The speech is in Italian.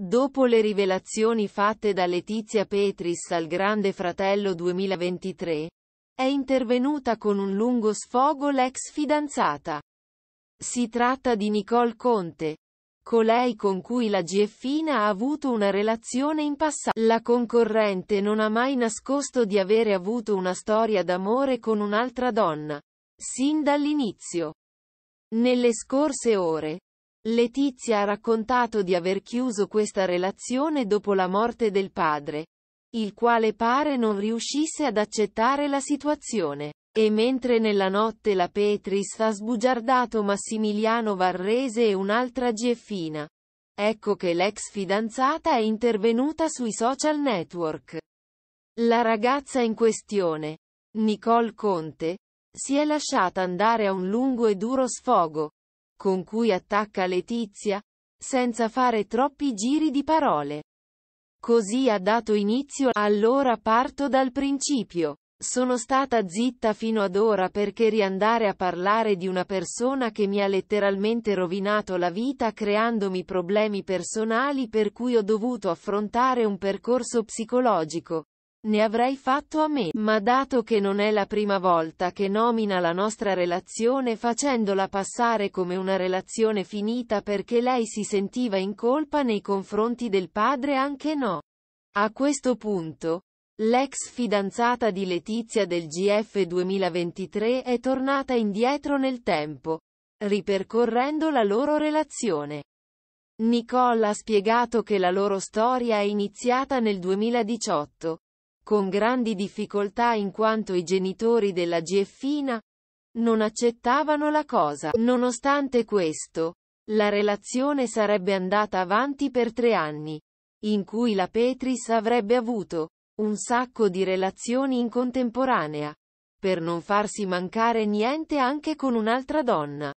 Dopo le rivelazioni fatte da Letizia Petris al Grande Fratello 2023, è intervenuta con un lungo sfogo l'ex fidanzata. Si tratta di Nicole Conte, colei con cui la GFina ha avuto una relazione in passato. La concorrente non ha mai nascosto di avere avuto una storia d'amore con un'altra donna, sin dall'inizio. Nelle scorse ore, Letizia ha raccontato di aver chiuso questa relazione dopo la morte del padre, il quale pare non riuscisse ad accettare la situazione. E mentre nella notte la Petris ha sbugiardato Massimiliano Varrese e un'altra GFina, ecco che l'ex fidanzata è intervenuta sui social network. La ragazza in questione, Nicole Conte, si è lasciata andare a un lungo e duro sfogo, con cui attacca Letizia, senza fare troppi giri di parole. Così ha dato inizio, allora parto dal principio. Sono stata zitta fino ad ora perché riandare a parlare di una persona che mi ha letteralmente rovinato la vita creandomi problemi personali per cui ho dovuto affrontare un percorso psicologico. Ne avrei fatto a me, ma dato che non è la prima volta che nomina la nostra relazione facendola passare come una relazione finita perché lei si sentiva in colpa nei confronti del padre anche no. A questo punto, l'ex fidanzata di Letizia del GF 2023 è tornata indietro nel tempo, ripercorrendo la loro relazione. Nicole ha spiegato che la loro storia è iniziata nel 2018, con grandi difficoltà in quanto i genitori della GFina non accettavano la cosa. Nonostante questo, la relazione sarebbe andata avanti per tre anni, in cui la Petris avrebbe avuto un sacco di relazioni in contemporanea, per non farsi mancare niente anche con un'altra donna.